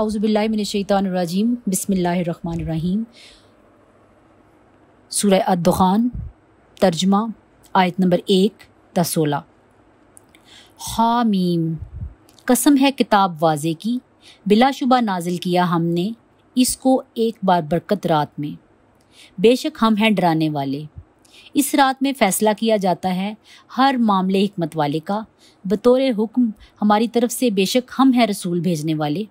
आउज़बिल्लिमिनशैतानरजीम बसमीम सूर्य अद्दुखान तर्जमा आयत नंबर एक दसोला सोलह हामीम कसम है किताब वाजे की बिलाशुबा नाजिल किया हमने इसको एक बार बरकत रात में बेशक हम हैं डराने वाले इस रात में फ़ैसला किया जाता है हर मामले हमत वाले का बतौर हुक्म हमारी तरफ से बेशक हम हैं रसूल भेजने वाले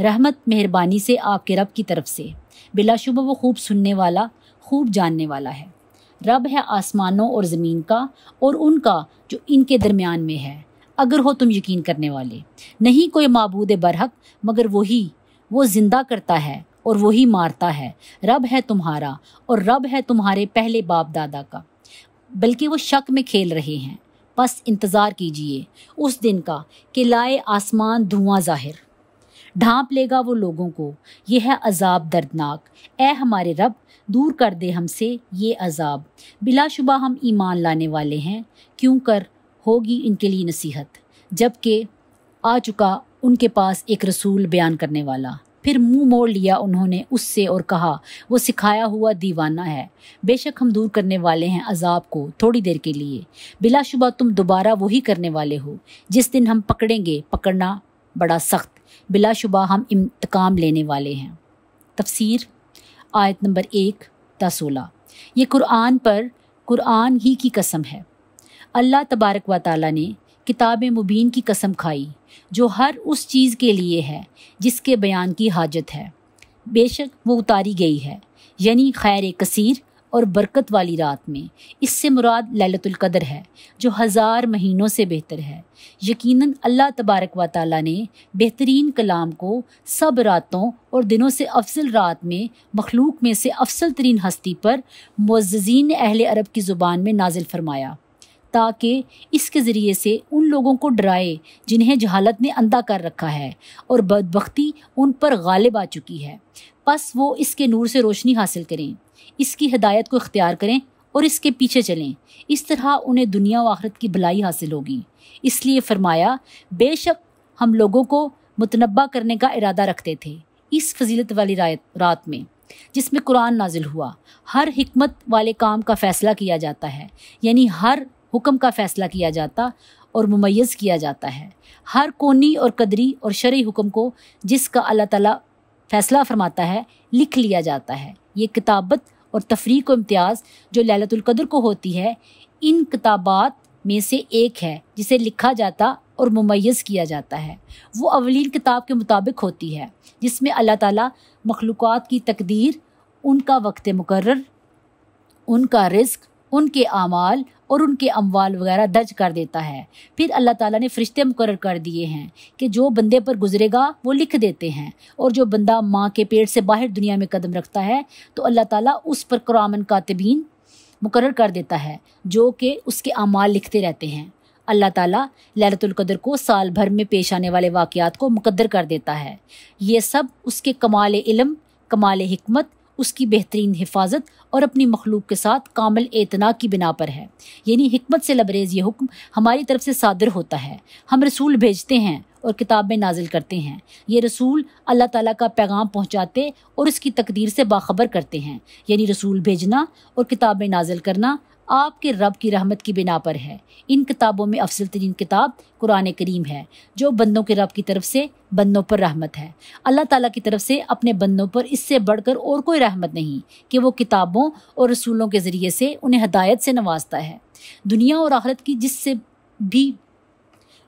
रहमत मेहरबानी से आपके रब की तरफ से बिलाशुबा वो खूब सुनने वाला खूब जानने वाला है रब है आसमानों और ज़मीन का और उनका जो इनके दरमियान में है अगर हो तुम यकीन करने वाले नहीं कोई मबूद बरहक मगर वही वो ज़िंदा करता है और वही मारता है रब है तुम्हारा और रब है तुम्हारे पहले बाप दादा का बल्कि वो शक में खेल रहे हैं बस इंतज़ार कीजिए उस दिन का कि लाए आसमान धुआं जाहिर ढांप लेगा वो लोगों को यह है अजाब दर्दनाक ए हमारे रब दूर कर दे हमसे ये अजाब बिलाशुबा हम ईमान लाने वाले हैं क्यों कर होगी इनके लिए नसीहत जबकि आ चुका उनके पास एक रसूल बयान करने वाला फिर मुंह मोड़ लिया उन्होंने उससे और कहा वो सिखाया हुआ दीवाना है बेशक हम दूर करने वाले हैं अजाब को थोड़ी देर के लिए बिलाशुबा तुम दोबारा वही करने वाले हो जिस दिन हम पकड़ेंगे पकड़ना बड़ा सख्त बिलाशुबा हम इंतकाम लेने वाले हैं तफसीर आयत नंबर एक ता ये कुरान पर कुरान ही की कसम है अल्लाह तबारक व ताली ने किताब मुबीन की कसम खाई जो हर उस चीज़ के लिए है जिसके बयान की हाजत है बेशक वो उतारी गई है यानी खैर कसीर और बरकत वाली रात में इससे मुराद ललतुल्कदर है जो हज़ार महीनों से बेहतर है यकीनन अल्लाह तबारक व ताली ने बेहतरीन कलाम को सब रातों और दिनों से अफजल रात में मखलूक में से अफसल तरीन हस्ती पर मुज्जीन अहल अरब की ज़ुबान में नाजिल फरमाया ताकि इसके ज़रिए से उन लोगों को डराए जिन्हें जहालत ने अंधा कर रखा है और बदबख्ती उन पर गालिब आ चुकी है बस वो इसके नूर से रोशनी हासिल करें इसकी हदायत को इख्तियार करें और इसके पीछे चलें इस तरह उन्हें दुनिया व आखरत की भलाई हासिल होगी इसलिए फरमाया बेशक हम लोगों को मुतनबा करने का इरादा रखते थे इस फजीलत वाली रात में जिसमें कुरान नाजिल हुआ हर हमत वाले काम का फ़ैसला किया जाता है यानी हर हुक्म का फ़ैसला किया जाता और मुमैज़ किया जाता है हर कोनी और कदरी और शरी हुक्म को जिसका अल्लाह ताला फैसला फरमाता है लिख लिया जाता है ये किताबत और तफरी को इम्तियाज़ जो ललतुल्कद्र को होती है इन किताबात में से एक है जिसे लिखा जाता और मुमैस किया जाता है वो अवलिन किताब के मुताबिक होती है जिसमें अल्लाह ताला मखलूक की तकदीर उनका वक्त मुकर उनका रिस्क उनके आमाल और उनके अमवाल वगैरह दर्ज कर देता है फिर अल्लाह ताला ने फरिश्ते मुकर कर दिए हैं कि जो बंदे पर गुजरेगा वो लिख देते हैं और जो बंदा माँ के पेट से बाहर दुनिया में कदम रखता है तो अल्लाह ताला उस पर करामन कातबीन मुकर कर देता है जो कि उसके अमाल लिखते रहते हैं अल्लाह ताला ललतुल्कदर को साल भर में पेश आने वाले वाक़ात को मुकद्र कर देता है ये सब उसके कमाल इलम कमाल हमत उसकी बेहतरीन हिफाजत और अपनी मखलूक के साथ कामल एतना की बिना पर है यानी हमत से लबरेज ये हुक्म हमारी तरफ से सादर होता है हम रसूल भेजते हैं और किताबें नाजिल करते हैं ये रसूल अल्लाह ताला का पैगाम पहुंचाते और उसकी तकदीर से बाखबर करते हैं यानी रसूल भेजना और किताबें नाजिल करना आपके रब की रहमत की बिना पर है इन किताबों में अफसल तरीन किताब कुरान करीम है जो बंदों के रब की तरफ से बंदों पर रहमत है अल्लाह ताला की तरफ से अपने बंदों पर इससे बढ़कर और कोई रहमत नहीं कि वो किताबों और रसूलों के ज़रिए से उन्हें हदायत से नवाजता है दुनिया और आहरत की जिससे भी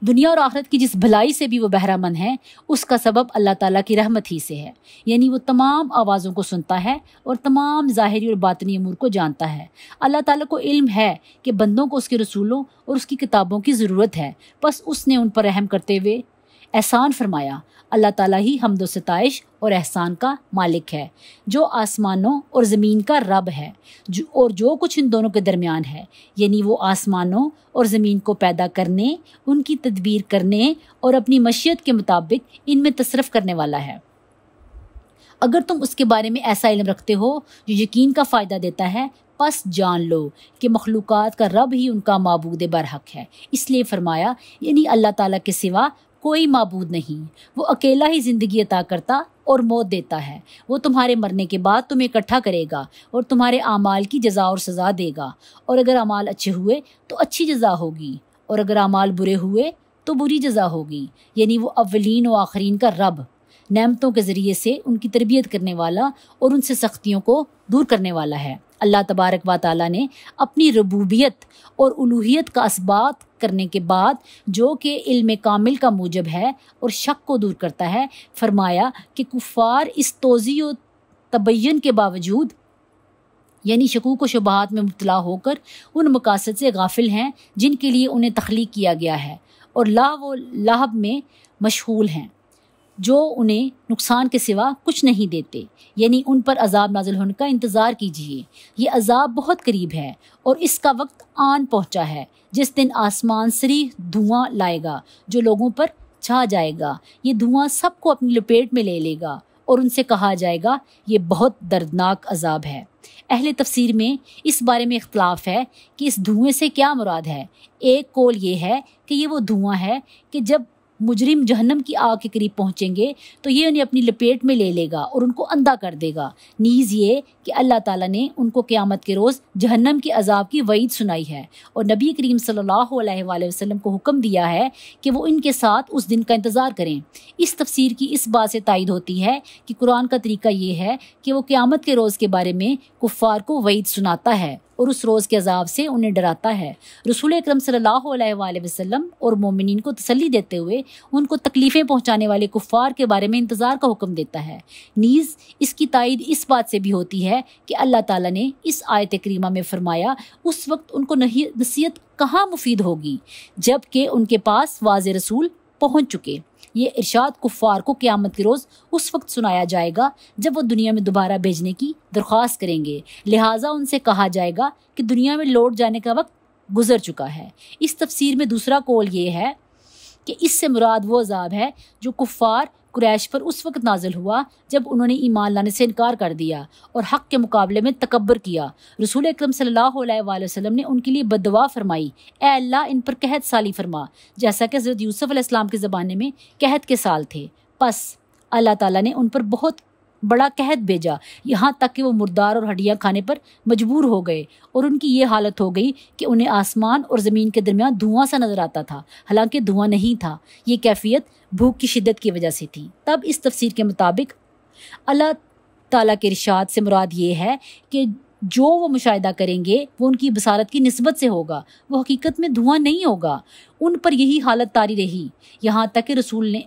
दुनिया और आखरत की जिस भलाई से भी वो बहरामंद है उसका सबब अल्लाह ताला की रहमत ही से है यानी वो तमाम आवाज़ों को सुनता है और तमाम ज़ाहरी और बातनी अमूर को जानता है अल्लाह ताला को इल्म है कि बंदों को उसके रसूलों और उसकी किताबों की ज़रूरत है बस उसने उन पर रहम करते हुए एहसान फरमाया अल्लाह ताला ही हमदो सताइश और एहसान का मालिक है जो आसमानों और ज़मीन का रब है जो और जो कुछ इन दोनों के दरमियान है यानी वो आसमानों और ज़मीन को पैदा करने उनकी तदबीर करने और अपनी मशीत के मुताबिक इनमें तसरफ करने वाला है अगर तुम उसके बारे में ऐसा इलम रखते हो जो यकीन का फ़ायदा देता है बस जान लो कि मखलूक़ात का रब ही उनका मबूद बरहक है इसलिए फरमाया यानी अल्लाह ताला के सिवा कोई मबूद नहीं वो अकेला ही ज़िंदगी अता करता और मौत देता है वो तुम्हारे मरने के बाद तुम्हें इकट्ठा करेगा और तुम्हारे अमाल की जजा और सज़ा देगा और अगर अमाल अच्छे हुए तो अच्छी जजा होगी और अगर अमाल बुरे हुए तो बुरी जजा होगी यानी वो अवलिन व आखरीन का रब नमतों के ज़रिए से उनकी तरबियत करने वाला और उनसे सख्तियों को दूर करने वाला है अल्लाह तबारक व ताली ने अपनी रबूबियत और उलूहियत का इसबात करने के बाद जो कि इल्म कामिल का मूजब है और शक को दूर करता है फरमाया कि कुफ़ार इस तोज़ी व तबैन के बावजूद यानी शकूक व शबहत में मुबला होकर उन मकासद से गाफिल हैं जिनके लिए उन्हें तख्लीक किया गया है और लाह व लाहब में मशहूल हैं जो उन्हें नुकसान के सिवा कुछ नहीं देते यानी उन पर अजाब नाजिल होने का इंतज़ार कीजिए ये अजाब बहुत करीब है और इसका वक्त आन पहुंचा है जिस दिन आसमान सरी धुआं लाएगा जो लोगों पर छा जाएगा ये धुआं सबको अपनी लपेट में ले लेगा और उनसे कहा जाएगा ये बहुत दर्दनाक अजाब है अहल तफसीर में इस बारे में इख्तलाफ है कि इस धुएँ से क्या मुराद है एक कौल ये है कि ये वो धुआँ है कि जब मुजरिम जहन्नम की आग के करीब पहुँचेंगे तो ये उन्हें अपनी लपेट में ले लेगा और उनको अंधा कर देगा नीज़ ये कि अल्लाह ताला ने उनको क़यामत के रोज़ जहन्नम के अजाब की वईद सुनाई है और नबी करीम सल्लल्लाहु अलैहि वसल्लम को हुक्म दिया है कि वो इनके साथ उस दिन का इंतज़ार करें इस तफसीर की इस बात से तायद होती है कि कुरान का तरीका ये है कि वो क़्यामत के रोज़ के बारे में कुफ़ार को वईद सुनाता है और उस रोज़ के अजाब से उन्हें डराता है रसूल अक्रम सल्ला वसम और मोमिन को तसली देते हुए उनको तकलीफ़ें पहुँचाने वाले कुफ़ार के बारे में इंतज़ार का हुक्म देता है नीज़ इसकी तइद इस बात से भी होती है कि अल्लाह ताली ने इस आयत करीमा में फरमाया उस वक्त उनको नसीहत कहाँ मुफीद होगी जबकि उनके पास वाज रसूल पहुँच चुके ये इरशाद कुफ़ार को क़्यामत के रोज़ उस वक्त सुनाया जाएगा जब वो दुनिया में दोबारा भेजने की दरख्वास्त करेंगे लिहाजा उनसे कहा जाएगा कि दुनिया में लौट जाने का वक्त गुजर चुका है इस तफसीर में दूसरा कौल ये है कि इससे मुराद वो अजाब है जो कुफ़ार कुरैश पर उस वक्त नाजिल हुआ जब उन्होंने ईमान लाने से इनकार कर दिया और हक के मुकाबले में तकबर किया रसूल अक्रम वसल्लम ने उनके लिए बदवा फरमाई ए अल्लाह इन पर कहत साली फरमा जैसा कि हज़रत यूसुफ़ के ज़माने में कहत के साल थे बस अल्लाह ताला ने उन पर बहुत बड़ा कहत भेजा यहाँ तक कि वो मुर्दार और हड्डियाँ खाने पर मजबूर हो गए और उनकी ये हालत हो गई कि उन्हें आसमान और ज़मीन के दरमियान धुआं सा नज़र आता था हालांकि धुआं नहीं था ये कैफियत भूख की शिद्दत की वजह से थी तब इस तफसीर के मुताबिक अल्लाह ताला के इरशाद से मुराद ये है कि जो वो मुशाहिदा करेंगे वो उनकी बसारत की नस्बत से होगा वो हकीकत में धुआं नहीं होगा उन पर यही हालत तारी रही यहाँ तक कि रसूल ने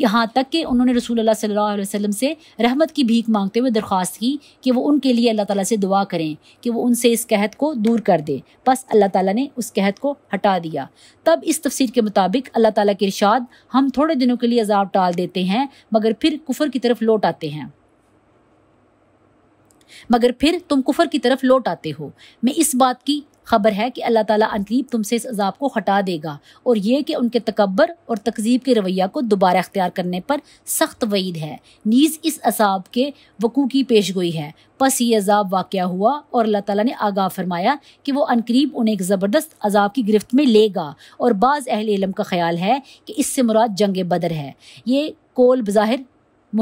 यहाँ तक कि उन्होंने रसूल सल्लल्लाहु अलैहि वसल्लम से रहमत की भीख मांगते हुए दरख्वास्त की कि वो उनके लिए अल्लाह ताला से दुआ करें कि वो उनसे इस कहत को दूर कर दे बस अल्लाह ताला ने उस कहत को हटा दिया तब इस तफसीर के मुताबिक अल्लाह ताला के इरशाद हम थोड़े दिनों के लिए अजाब टाल देते हैं मगर फिर कुफर की तरफ लौट आते हैं मगर फिर तुम कुफर की तरफ लौट आते हो मैं इस बात की खबर है कि अल्लाह ताला अनकरीब तुमसे इस अजाब को हटा देगा और ये कि उनके तकबर और तकजीब के रवैया को दोबारा अख्तियार करने पर सख्त वईद है नीज़ इस असाब के वकू की पेश गोई है बस ये अजाब वाक़ हुआ और अल्लाह ताला ने आगाह फरमाया कि वो अनकरीब उन्हें एक ज़बरदस्त अजाब की गिरफ्त में लेगा और बाज़ अहल इलम का ख्याल है कि इससे मुराद जंग बदर है ये कोल बज़ाहिर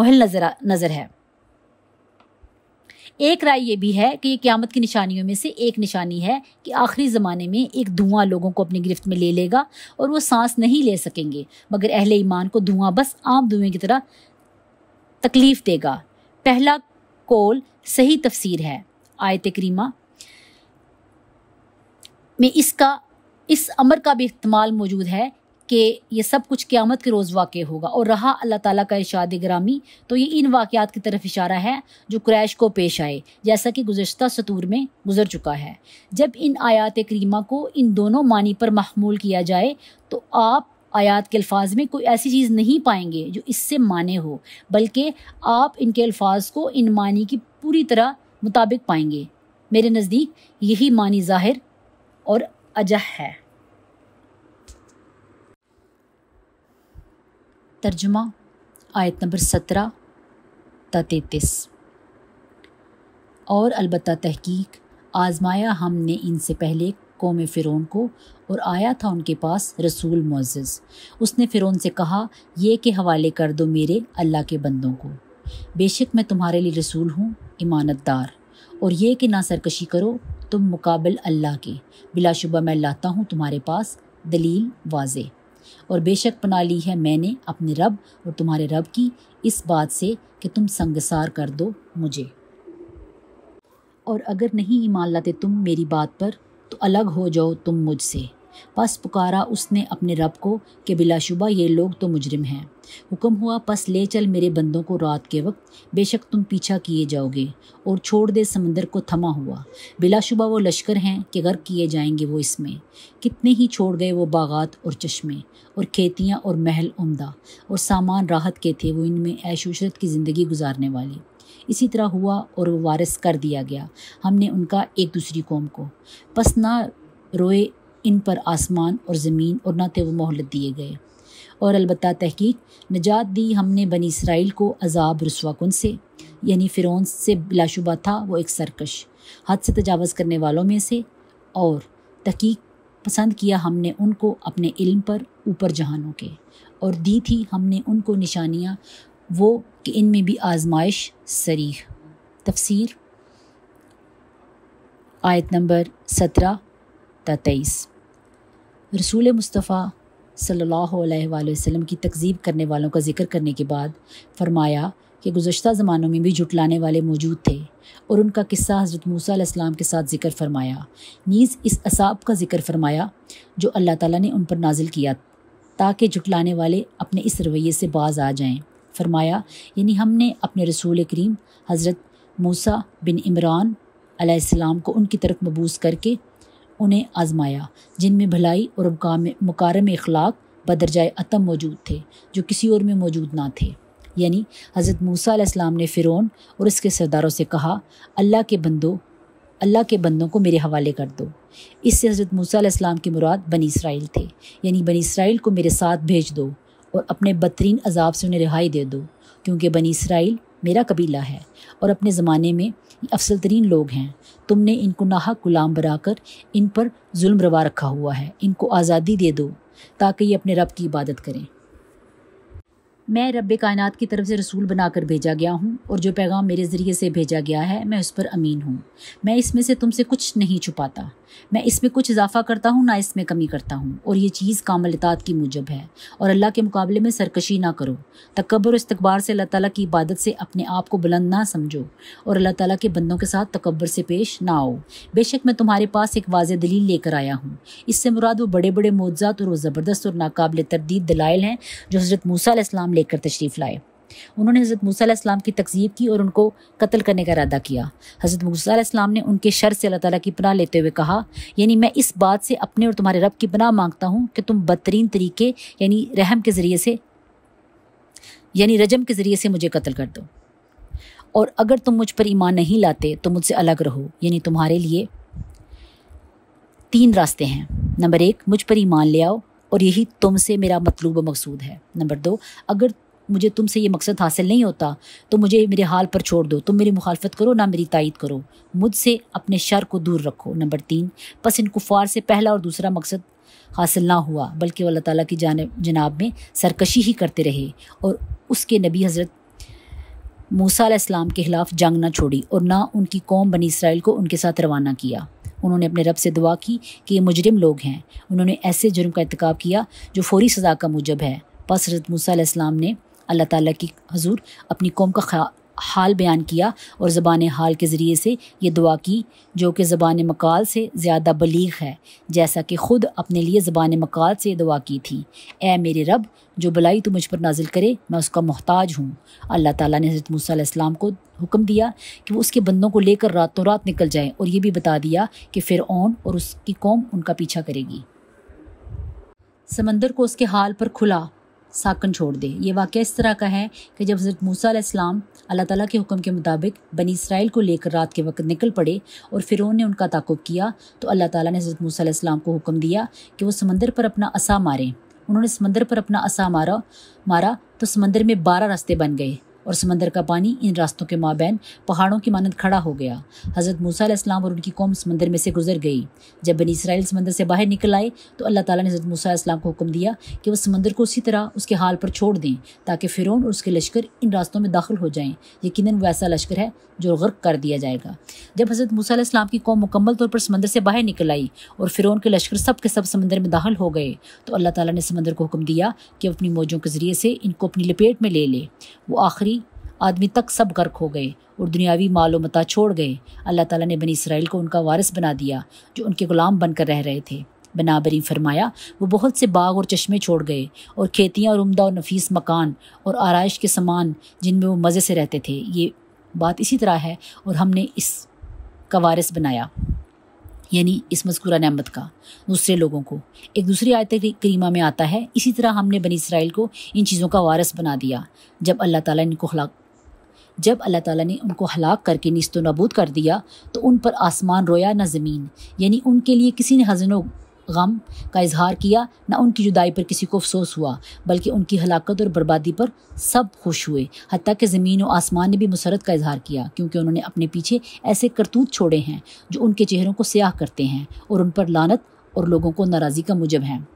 मुहल नजर नज़र है एक राय ये भी है कि ये क्यामत की निशानियों में से एक निशानी है कि आखिरी ज़माने में एक धुआं लोगों को अपनी गिरफ्त में ले लेगा और वो सांस नहीं ले सकेंगे मगर अहल ईमान को धुआं बस आम धुएँ की तरह तकलीफ़ देगा पहला कोल सही तफसीर है आयत करीमा में इसका इस अमर का भी इस्तेमाल मौजूद है कि ये सब कुछ क़्यामत के रोज़ वाक़ होगा और रहा अल्लाह ताला का इशाद ग्रामी तो ये इन वाक़ात की तरफ इशारा है जो क्रैश को पेश आए जैसा कि गुज्त सतूर में गुजर चुका है जब इन आयात करीमा को इन दोनों मानी पर महमूल किया जाए तो आप आयात के अल्फाज में कोई ऐसी चीज़ नहीं पाएंगे जो इससे माने हो बल्कि आप इनके अल्फाज को इन मानी की पूरी तरह मुताबिक पाएंगे मेरे नज़दीक यही मानी ज़ाहिर और अजह है तर्जुमा आयत नंबर सत्रह ता तैतीस और अलबत् तहकीक आजमाया हमने इनसे पहले कौम फ़िरौन को और आया था उनके पास रसूल मोज़ उसने फ़िरौन से कहा यह के हवाले कर दो मेरे अल्लाह के बंदों को बेशक मैं तुम्हारे लिए रसूल हूँ दार और ये कि ना सरकशी करो तुम मुकाबल अल्लाह के बिलाशुबा मैं लाता हूँ तुम्हारे पास दलील वाजे और बेशक पना ली है मैंने अपने रब और तुम्हारे रब की इस बात से कि तुम संगसार कर दो मुझे और अगर नहीं ईमान लाते तुम मेरी बात पर तो अलग हो जाओ तुम मुझसे पस पुकारा उसने अपने रब को कि बिलाशुबा ये लोग तो मुजरिम हैं हुक्म हुआ पस ले चल मेरे बंदों को रात के वक्त बेशक तुम पीछा किए जाओगे और छोड़ दे समंदर को थमा हुआ बिलाशुबा वो लश्कर हैं कि गर्क किए जाएंगे वो इसमें कितने ही छोड़ गए वो बागात और चश्मे और खेतियाँ और महल उमदा और सामान राहत के थे वो इनमें ऐश की ज़िंदगी गुजारने वाले इसी तरह हुआ और वो वारिस कर दिया गया हमने उनका एक दूसरी कौम को पस ना रोए इन पर आसमान और ज़मीन और नाते व मोहलत दिए गए और अलबत् तहकीक निजात दी हमने बनी इसराइल को अजाब रसवाकुन से यानी फ़िरौन से बिलाशुबा था वो एक सरकश हद से तजावज़ करने वालों में से और तहकीक पसंद किया हमने उनको अपने इल्म पर ऊपर जहानों के और दी थी हमने उनको निशानियाँ वो कि इनमें भी आजमाइश सरीह तफसीर आयत नंबर सत्रह तेईस रसूल मुस्तफ़ा सल्लल्लाहु अलैहि वसल्लम की तकजीब करने वालों का जिक्र करने के बाद फरमाया कि गुज्त ज़मानों में भी जुटलाने वाले मौजूद थे और उनका किस्सा हज़रत मूसा के साथ ज़िक्र फरमाया नीज़ इस असाब का ज़िक्र फरमाया जो अल्लाह ताला ने उन पर नाजिल किया ताकि जुटलाने वाले अपने इस रवैये से बाज आ जाएं फरमाया यानी हमने अपने रसूल करीम हज़रत मूसा बिन इमरान को उनकी तरफ मबूस करके उन्हें आजमाया जिनमें भलाई और मकारम अखलाक बदरजाए अतम मौजूद थे जो किसी और में मौजूद ना थे यानी हज़रत मूसा ने फ़िरौन और इसके सरदारों से कहा अल्लाह के बंदो अल्लाह के बंदों को मेरे हवाले कर दो इससे हज़रत मूसा की मुराद बनी इसराइल थे यानी बनी इसराइल को मेरे साथ भेज दो और अपने बदतरीन अजाब से उन्हें रिहाई दे दो क्योंकि बनी इसराइल मेरा कबीला है और अपने ज़माने में अफसल तरीन लोग हैं तुमने इनको नाहक गुलाम बनाकर इन पर जुल्म रवा रखा हुआ है इनको आज़ादी दे दो ताकि ये अपने रब की इबादत करें मैं रब कायनात की तरफ से रसूल बनाकर भेजा गया हूँ और जो पैगाम मेरे ज़रिए से भेजा गया है मैं उस पर अमीन हूँ मैं इसमें से तुमसे कुछ नहीं छुपाता मैं इसमें कुछ इजाफा करता हूँ ना इसमें कमी करता हूँ और ये चीज़ कामल इतात की मूजब है और अल्लाह के मुकाबले में सरकशी ना करो तकबर और इस्तबार से अल्लाह तला की इबादत से अपने आप को बुलंद ना समझो और अल्लाह ताला के बंदों के साथ तकबर से पेश ना आओ बेशक मैं तुम्हारे पास एक वाज दलील लेकर आया हूँ इससे मुराद वो बड़े बड़े मुआवजात और ज़बरदस्त और नाकबिल तरदीद दलाइल हैं जो हज़रत मूसा इस्लाम लेकर तशरीफ़ लाए उन्होंने हज़रत मूसा की तकजीब की और उनको कत्ल करने का इरादा किया हज़रत मूसा ने उनके शर से अल्लाह ताली की पनाह लेते हुए कहा यानी मैं इस बात से अपने और तुम्हारे रब की पनाह मांगता हूँ कि तुम बदतरीन तरीके यानी रहम के ज़रिए से यानी रजम के ज़रिए से मुझे कत्ल कर दो और अगर तुम मुझ पर ईमान नहीं लाते तो मुझसे अलग रहो यानी तुम्हारे लिए तीन रास्ते हैं नंबर एक मुझ पर ईमान ले आओ और यही तुमसे मेरा मतलूब मकसूद है नंबर दो अगर मुझे तुमसे ये मकसद हासिल नहीं होता तो मुझे मेरे हाल पर छोड़ दो तुम मेरी मुखालफत करो ना मेरी तायद करो मुझसे अपने शर को दूर रखो नंबर तीन बस इन कुफार से पहला और दूसरा मकसद हासिल ना हुआ बल्कि अल्लाह ताली की जान जनाब में सरकशी ही करते रहे और उसके नबी हज़रत मूसा इस्लाम के ख़िलाफ़ जंग ना छोड़ी और ना उनकी कौम बनी इसराइल को उनके साथ रवाना किया उन्होंने अपने रब से दुआ की कि ये मुजरिम लोग हैं उन्होंने ऐसे जुर्म का इरतकब किया जो फौरी सज़ा का मूजब है बस हजरत मूसा ने अल्लाह ताली की हजूर अपनी कौम का हाल बयान किया और ज़बान हाल के ज़रिए से ये दुआ की जो कि ज़बान मकाल से ज़्यादा बलीग है जैसा कि ख़ुद अपने लिए ज़बान मकाल से दुआ की थी ए मेरे रब जो भलाई तो मुझ पर नाजिल करे मैं उसका मोहताज हूँ अल्लाह ताला ने हज़रत मूसा इस्लाम को हुक्म दिया कि वो उसके बंदों को लेकर रातों रात निकल जाए और ये भी बता दिया कि फिर और उसकी कौम उनका पीछा करेगी समंदर को उसके हाल पर खुला साकन छोड़ दे ये वाक्य इस तरह का है कि जब हज़रत मूसा इस्लाम अल्लाह ताला के हुक्म के मुताबिक बनी इसराइल को लेकर रात के वक्त निकल पड़े और फ़िरौन ने उनका ताकुब किया तो अल्लाह ताला ने हज़रत मूसा इस्लाम को हुक्म दिया कि वो समंदर पर अपना असा मारें उन्होंने समंदर पर अपना असा मारा मारा तो समंदर में बारह रास्ते बन गए और समंदर का पानी इन रास्तों के माबैन पहाड़ों की मानद खड़ा हो गया हज़रत मूसा इस्लाम और उनकी कौम समंदर में से गुजर गई जब बनी इसराइल समंदर से बाहर निकल आए तो अल्लाह ताला ने हज़रत मूसा इस्लाम को हुक्म दिया कि वह समंदर को उसी तरह उसके हाल पर छोड़ दें ताकि फ़िरौन और उसके लश्कर इन रास्तों में दाखिल हो जाएँ यकीन वह ऐसा लश्कर है जो गर्क कर दिया जाएगा जब हज़रत मूसा इस्लाम की कौम मुकम्मल तौर पर समंदर से बाहर निकल आई और फिरन के लश्कर सब के सब समंदर में दाखिल हो गए तो अल्लाह ताला ने समंदर को हुक्म दिया कि अपनी मौजों के ज़रिए से इनको अपनी लपेट में ले ले वो आखिरी आदमी तक सब गर्क हो गए और दुनियावी मालूमता छोड़ गए अल्लाह ताला ने बनी इसराइल को उनका वारिस बना दिया जो उनके ग़ुलाम बनकर रह रहे थे बनाबरी फरमाया वो बहुत से बाग और चश्मे छोड़ गए और खेतियाँ और उमदा और नफीस मकान और आरइश के सामान जिनमें वो मज़े से रहते थे ये बात इसी तरह है और हमने इस का वारिस बनाया यानी इस मस्कुरा नमत का दूसरे लोगों को एक दूसरी आयत करीमा में आता है इसी तरह हमने बनी इसराइल को इन चीज़ों का वारस बना दिया जब अल्लाह ताला इनको जब अल्लाह ताला ने उनको हलाक करके नस्त नबूद कर दिया तो उन पर आसमान रोया ना ज़मीन यानी उनके लिए किसी ने हजनों गम का इजहार किया ना उनकी जुदाई पर किसी को अफसोस हुआ बल्कि उनकी हलाकत और बर्बादी पर सब खुश हुए हती कि ज़मीन और आसमान ने भी मुसरत का इजहार किया क्योंकि उन्होंने अपने पीछे ऐसे करतूत छोड़े हैं जो उनके चेहरों को स्याह करते हैं और उन पर लानत और लोगों को नाराज़ी का मुजब हैं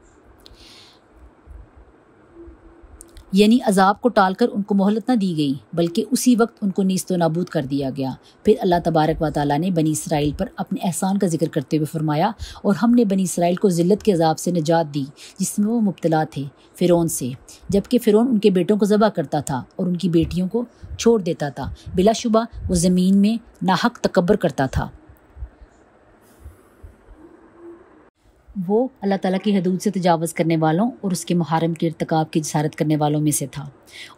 यानी अजाब को टालकर उनको मोहलत न दी गई बल्कि उसी वक्त उनको नीस्त नाबूद कर दिया गया फिर अल्लाह तबारक व ताली ने बनी इसराइल पर अपने एहसान का जिक्र करते हुए फरमाया और हमने बनी इसराइल को ज़िलत के अजाब से निजात दी जिसमें वो मुबतला थे फ़िरौन से जबकि फ़िरौन उनके बेटों को ज़बह करता था और उनकी बेटियों को छोड़ देता था बिलाशुबा वो ज़मीन में नाहक तकबर करता था वो अल्लाह ताला की हदूद से तजावज़ करने वालों और उसके मुहरम के इरतकाब की जसारत करने वालों में से था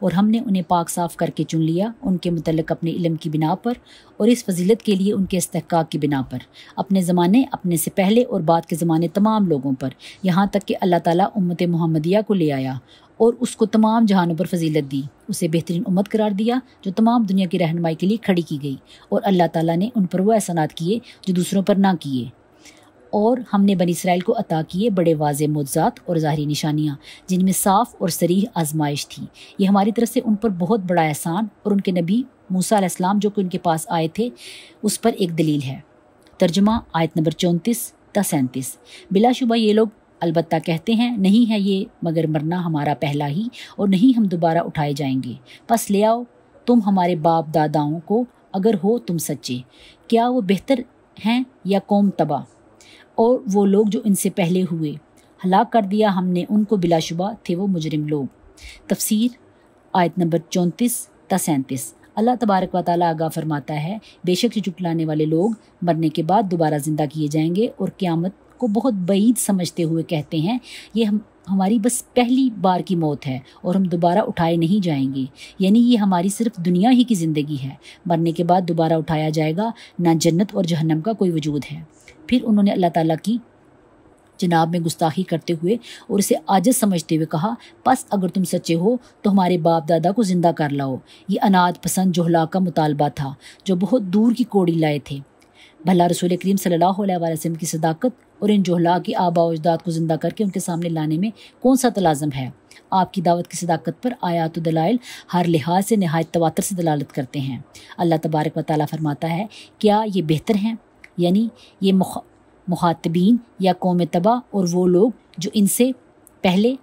और हमने उन्हें पाक साफ़ करके चुन लिया उनके मतलब अपने इलम की बिना पर और इस फजीलत के लिए उनके इसतक की बिना पर अपने ज़माने अपने से पहले और बाद के ज़माने तमाम लोगों पर यहाँ तक कि अल्लाह ताली उम्मत मोहम्मदिया को ले आया और उसको तमाम जहानों पर फजीलत दी उसे बेहतरीन उम्मत करार दिया जो तमाम दुनिया की रहनमाई के लिए खड़ी की गई और अल्लाह ताला ने उन पर वह एहसानात किए जो दूसरों पर ना किए और हमने बनी इसराइल को अता किए बड़े वाज मुआजात और ज़ाहरी निशानियाँ जिनमें साफ़ और सरीह आजमाइश थी ये हमारी तरफ से उन पर बहुत बड़ा एहसान और उनके नबी मूसा जो कि उनके पास आए थे उस पर एक दलील है तर्जमा आयत नंबर चौंतीस ता सैंतीस बिलाशुबा ये लोग अलबत्ता कहते हैं नहीं है ये मगर मरना हमारा पहला ही और नहीं हम दोबारा उठाए जाएंगे बस ले आओ तुम हमारे बाप दादाओं को अगर हो तुम सच्चे क्या वो बेहतर हैं या कौम तबाह और वो लोग जो इनसे पहले हुए हलाक कर दिया हमने उनको बिलाशुबा थे वो मुजरिम लोग तफसीर आयत नंबर चौंतीस त सैंतीस अल्लाह तबारक व ताली आगा फरमाता है बेशक चुटलाने वाले लोग मरने के बाद दोबारा ज़िंदा किए जाएंगे और क़्यामत को बहुत बैद समझते हुए कहते हैं ये हम हमारी बस पहली बार की मौत है और हम दोबारा उठाए नहीं जाएंगे यानी ये हमारी सिर्फ दुनिया ही की ज़िंदगी है मरने के बाद दोबारा उठाया जाएगा ना जन्नत और जहन्नम का कोई वजूद है फिर उन्होंने अल्लाह ताला की जनाब में गुस्ताखी करते हुए और इसे आजत समझते हुए कहा बस अगर तुम सच्चे हो तो हमारे बाप दादा को ज़िंदा कर लाओ ये अनाज पसंद जोहला का मुतालबा था जो बहुत दूर की कोड़ी लाए थे भला रसूल करीम सल्लल्लाहु अलैहि वसल्लम की सदाकत और इन जोहला की आबा अजदाद को ज़िंदा करके उनके सामने लाने में कौन सा तलाजम है आपकी दावत की सदाकत पर आयात दलाइल हर लिहाज से नहायत तवातर से दलालत करते हैं अल्लाह तबारक व फरमाता है क्या ये बेहतर हैं यानी ये मुखातबीन या कौम तबाह और वो लोग जो इनसे पहले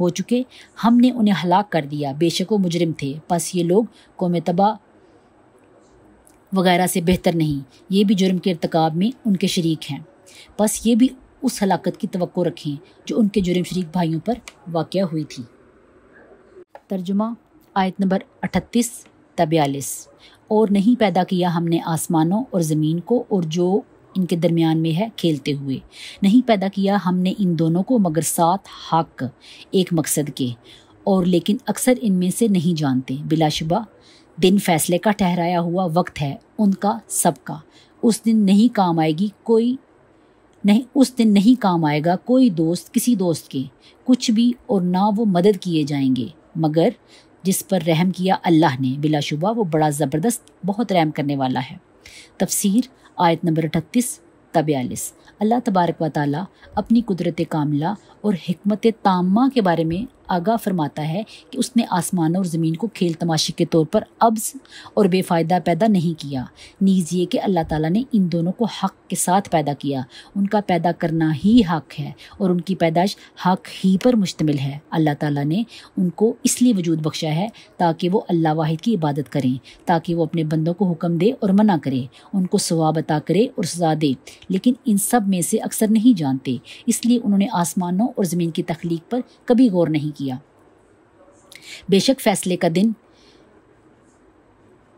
हो चुके हमने उन्हें हलाक कर दिया बेशक वो मुजरिम थे बस ये लोग कौम तबाह वगैरह से बेहतर नहीं ये भी जुर्म के इरतकाब में उनके शरीक हैं बस ये भी उस हलाकत की तो रखें जो उनके जुर्म शरीक भाइयों पर वाक़ हुई थी तर्जुमा आयत नंबर अठतीस तब्यालिस और नहीं पैदा किया हमने आसमानों और ज़मीन को और जो इनके दरमियान में है खेलते हुए नहीं पैदा किया हमने इन दोनों को मगर सात हक एक मकसद के और लेकिन अक्सर इनमें से नहीं जानते बिलाशुबा दिन फैसले का ठहराया हुआ वक्त है उनका सबका उस दिन नहीं काम आएगी कोई नहीं उस दिन नहीं काम आएगा कोई दोस्त किसी दोस्त के कुछ भी और ना वो मदद किए जाएंगे मगर जिस पर रहम किया अल्लाह ने बिलाशुबा वो बड़ा ज़बरदस्त बहुत रहम करने वाला है तफसीर आयत नंबर अठतीस तबयालिस अल्लाह तबारक व ताली अपनी कुदरत कामला और हमत तामा के बारे में आगा फरमाता है कि उसने आसमान और ज़मीन को खेल तमाशे के तौर पर अब्ज और बेफ़ायदा पैदा नहीं किया नीज़ ये कि अल्लाह ताला ने इन दोनों को हक के साथ पैदा किया उनका पैदा करना ही हक है और उनकी पैदाइश हक ही पर मुश्तमिल है अल्लाह ताला ने उनको इसलिए वजूद बख्शा है ताकि वो अल्लाह वाहिद की इबादत करें ताकि वो अपने बंदों को हुक्म दे और मना करे उनको स्वाब अता करे और सजा दे लेकिन इन सब में से अक्सर नहीं जानते इसलिए उन्होंने आसमानों और ज़मीन की तख्लीक पर कभी गौर नहीं किया बेशक फैसले का दिन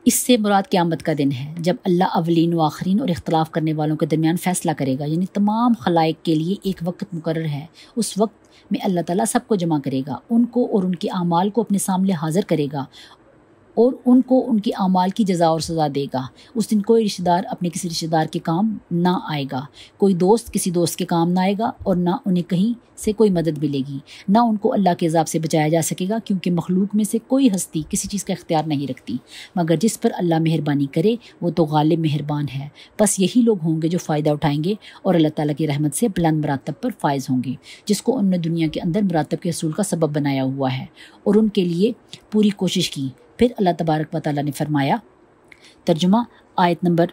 इससे मुराद क़्यामत का दिन है जब अल्लाह अवलिन व आखरीन और इख्तलाफ करने वालों के दरमियान फ़ैसला करेगा यानी तमाम खलाइक के लिए एक वक्त मुकर है उस वक्त में अल्लाह ताला सबको जमा करेगा उनको और उनके अमाल को अपने सामने हाजिर करेगा और उनको उनके अमाल की जजा और सज़ा देगा उस दिन कोई रिश्तेदार अपने किसी रिश्तेदार के काम ना आएगा कोई दोस्त किसी दोस्त के काम ना आएगा और ना उन्हें कहीं से कोई मदद मिलेगी ना उनको अल्लाह के हिसाब से बचाया जा सकेगा क्योंकि मखलूक में से कोई हस्ती किसी चीज़ का इख्तियार नहीं रखती मगर जिस पर अल्लाह मेहरबानी करे वो तो गालिब मेहरबान है बस यही लोग होंगे जो फ़ायदा उठाएंगे और अल्लाह ताला की रहमत से बुलंद मरातब पर फायज़ होंगे जिसको उनने दुनिया के अंदर मरातब के असूल का सबब बनाया हुआ है और उनके लिए पूरी कोशिश की फिर अल्लाह तबारक वाली ने फरमाया तर्जुमा आयत नंबर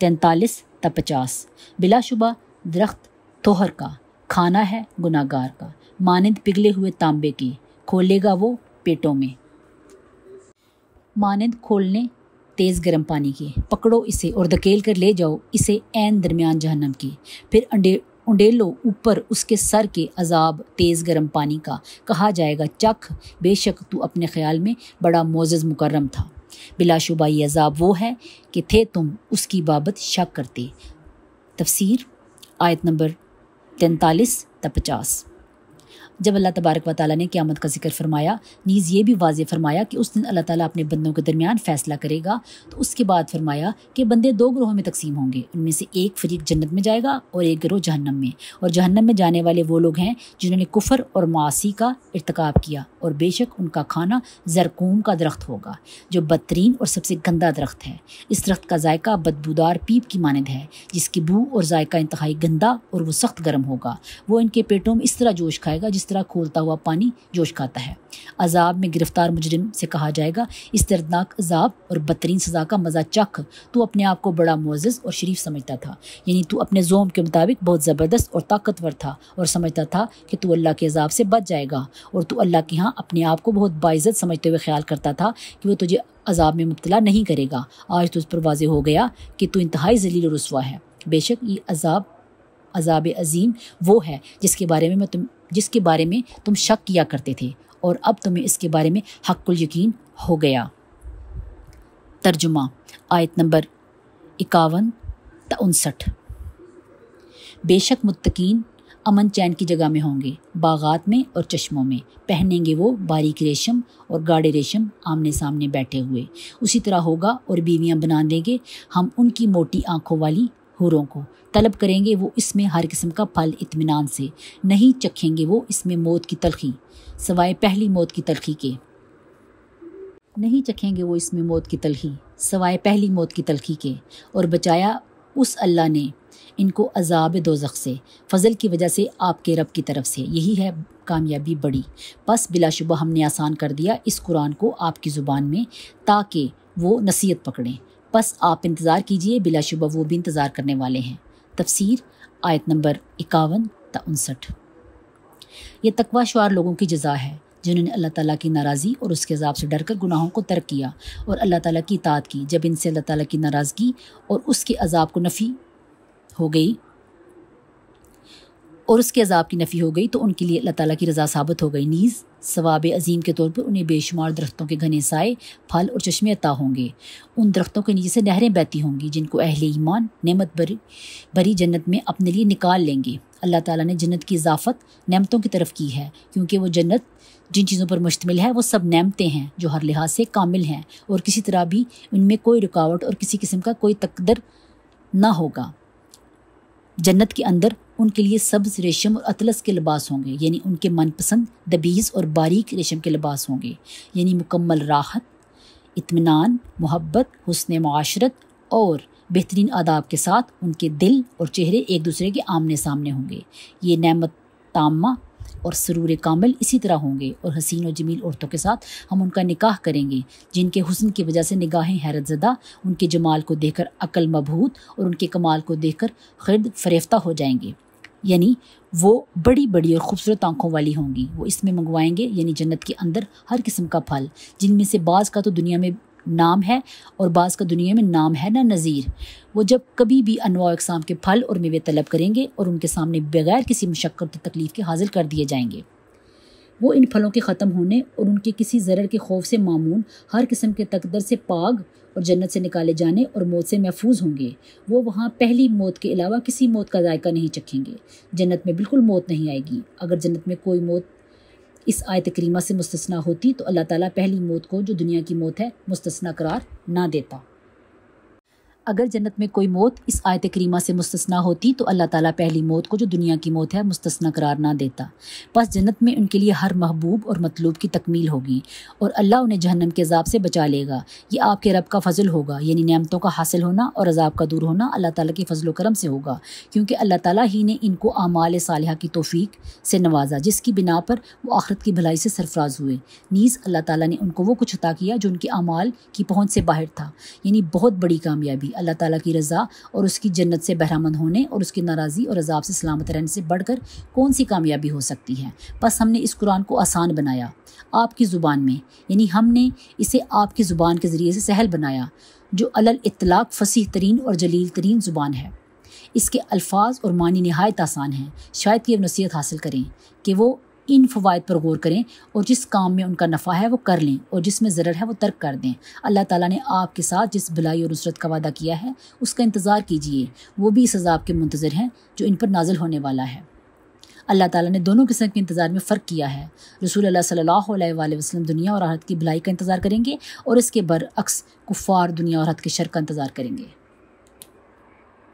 तैंतालीस त पचास बिलाशुबा दरख्त तोहर का खाना है गुनागार का मानंद पिघले हुए तांबे की खोलेगा वो पेटों में मानंद खोलने तेज़ गर्म पानी की पकड़ो इसे और धकेल कर ले जाओ इसे एन दरमियान जहनम की फिर अंडे उंडेलो ऊपर उसके सर के अजाब तेज़ गर्म पानी का कहा जाएगा चख बेशक तू अपने ख्याल में बड़ा मोज़ मुकर्रम था बिलाशुबा ये अजाब वो है कि थे तुम उसकी बाबत शक करते तफसीर आयत नंबर तैंतालीस त पचास जब अल्लाह तबारक व ताली ने क्यामत का जिक्र फरमाया नीज़ ये भी वाज फरमाया कि उस दिन अल्लाह ताली अपने बंदों के दरमियान फ़ैसला करेगा तो उसके बाद फरमाया कि बंदे दो ग्रोहों में तकसीम होंगे उनमें से एक फरीक जन्नत में जाएगा और एक ग्रोह जहन्नम में और जहन्नम में जाने वाले वो लोग हैं जिन्होंने कुफर और मासी का इरतकब किया और बेशक उनका खाना जरकूम का दरख्त होगा जो बदतरीन और सबसे गंदा दरख्त है इस दरख्त का जायका बदबूदार पीप की मानद है जिसकी बू और जायका इंतहाई गंदा और वह सख्त गर्म होगा वो इनके पेटों में इस तरह जोश खाएगा जिस इस तरह खोलता हुआ पानी जोश खाता है अजाब में गिरफ्तार मुजरिम से कहा जाएगा इस दर्दनाक अजाब और बदतरीन सज़ा का मज़ा चख तू अपने आप को बड़ा मोजस और शरीफ समझता था यानी तू अपने जोम के मुताबिक बहुत ज़बरदस्त और ताकतवर था और समझता था कि तू अल्लाह के अजाब से बच जाएगा और तू अल्लाह के यहाँ अपने आप को बहुत बाइज़त समझते हुए ख्याल करता था कि वह तुझे अजाब में मुबला नहीं करेगा आज तो उस पर वाज हो गया कि तू इंतहाई जलील रसवा है बेशक ये अजाब अजाब अजीम वो है जिसके बारे में मैं तुम जिसके बारे में तुम शक किया करते थे और अब तुम्हें इसके बारे में हक्कुल यकीन हो गया तर्जुमा आयत नंबर इक्यावन उनसठ बेशक मुत्तकीन अमन चैन की जगह में होंगे बागात में और चश्मों में पहनेंगे वो बारीक रेशम और गाढ़े रेशम आमने सामने बैठे हुए उसी तरह होगा और बीवियां बना देंगे हम उनकी मोटी आंखों वाली हुरों को तलब करेंगे वो इसमें हर किस्म का फल इतमान से नहीं चखेंगे वो इसमें मौत की तलखी सवाए पहली मौत की तलखी के नहीं चखेंगे वो इसमें मौत की तलखी सवाए पहली मौत की तलखी के और बचाया उस अल्लाह ने इनको अजाब दो से फजल की वजह से आपके रब की तरफ से यही है कामयाबी बड़ी बस बिलाशुबा हमने आसान कर दिया इस कुरान को आपकी ज़ुबान में ताकि वो नसीहत पकड़ें बस आप इंतज़ार कीजिए बिलाशुबा वो भी इंतज़ार करने वाले हैं तफसीर आयत नंबर इक्यावन ता उनसठ ये तकवा शुार लोगों की जजा है जिन्होंने अल्लाह ताला की नाराज़ी और उसके अजाब से डरकर गुनाहों को तर्क किया और अल्लाह ताला की इतात की जब इनसे अल्लाह ताला की नाराज़गी और उसके अजाब को नफ़ी हो गई और उसके अजाब की नफ़ी हो गई तो उनके लिए अल्लाह ताला की रज़ा साबित हो गई नीज़ सवाब अजीम के तौर पर उन्हें बेशुमार दरख्तों के घने साए फल और चश्मे अता होंगे उन दरख्तों के नीचे से नहरें बहती होंगी जिनको अहले ईमान नमत भरी भरी जन्नत में अपने लिए निकाल लेंगे अल्लाह ताला ने जन्नत की इजाफत नमतों की तरफ की है क्योंकि वो जन्नत जिन चीज़ों पर मुश्तमिल है वो सब नेमतें हैं जो हर लिहाज से कामिल हैं और किसी तरह भी उनमें कोई रुकावट और किसी किस्म का कोई तकदर ना होगा जन्नत के अंदर उनके लिए सब्ज रेशम और अतलस के लिबास होंगे यानी उनके मनपसंद दबीज़ और बारीक रेशम के लिबास होंगे यानी मुकम्मल राहत इतमान मोहब्बत हसन माशरत और बेहतरीन आदाब के साथ उनके दिल और चेहरे एक दूसरे के आमने सामने होंगे ये नमत तामा और सरूर कामिल इसी तरह होंगे और हसीन और जमील औरतों के साथ हम उनका निकाह करेंगे जिनके हुसन की वजह से निगाहें हैरत ज़दा उनके जमाल को देखकर अकल मबहूत और उनके कमाल को देखकर खर्द फरेफ्ता हो जाएंगे यानी वो बड़ी बड़ी और ख़ूबसूरत आंखों वाली होंगी वो इसमें मंगवाएंगे यानी जन्नत के अंदर हर किस्म का फल जिनमें से बाज़ का तो दुनिया में नाम है और बाज़ का दुनिया में नाम है ना नज़ीर वो जब कभी भी अनवा अकसाम के फल और मेवे तलब करेंगे और उनके सामने बगैर किसी मशक्क़त तकलीफ़ के हाजिर कर दिए जाएंगे वो इन फलों के ख़त्म होने और उनके किसी ज़र्र के खौफ से मामून हर किस्म के तकदर से पाग और जन्नत से निकाले जाने और मौत से महफूज होंगे वो वहाँ पहली मौत के अलावा किसी मौत का जायका नहीं चखेंगे जन्नत में बिल्कुल मौत नहीं आएगी अगर जन्नत में कोई मौत इस आयत करीमा से मुस्तना होती तो अल्लाह ताला पहली मौत को जो दुनिया की मौत है मुस्तना करार ना देता अगर जन्नत में कोई मौत इस आयत करीमा से मुस्तना होती तो अल्लाह ताला पहली मौत को जो दुनिया की मौत है मुस्तना करार ना देता बस जन्नत में उनके लिए हर महबूब और मतलूब की तकमील होगी और अल्लाह उन्हें जहन्नम के अजाब से बचा लेगा ये आपके रब का फजल होगा यानी नियमतों का हासिल होना और अजाब का दूर होना अल्लाह ताली के फजल करम से होगा क्योंकि अल्लाह ताली ही ने इनको आमाल साल की तोफ़ी से नवाजा जिसकी बिना पर वो आखरत की भलाई से सरफराज हुए नीज़ अल्लाह ताली ने उनको वो कुछ अता किया जो उनके अमाल की पहुँच से बाहर था यानी बहुत बड़ी कामयाबी अल्लाह ताला की रज़ा और उसकी जन्नत से बहरामंद होने और उसकी नाराज़ी और अजाब से सलामत रहने से बढ़कर कौन सी कामयाबी हो सकती है बस हमने इस कुरान को आसान बनाया आपकी ज़ुबान में यानी हमने इसे आपकी ज़ुबान के ज़रिए से सहल बनाया जो अलल इतलाक़ फसीह तरीन और जलील तरीन ज़ुबान है इसके अल्फाज और मानी नहायत आसान हैं शायद कि नसीहत हासिल करें कि वो इन फ़वाद पर गौर करें और जिस काम में उनका नफ़ा है वो कर लें और जिसमें ज़रर है वो तर्क कर दें अल्लाह ताला ने आपके साथ जिस भलाई और नुसरत का वादा किया है उसका इंतज़ार कीजिए वो भी इस अजाब के मुंतज़र हैं जो इन पर नाजिल होने वाला है अल्लाह ताला ने दोनों किस्म के इंतज़ार में फ़र्क किया है रसूल अल्लाह सल्लल्लाहु अलैहि वसल्लम दुनिया और हद की भलाई का इंतज़ार करेंगे और इसके बरअक्स कुफ़ार दुनिया और हद के शर का इंतज़ार करेंगे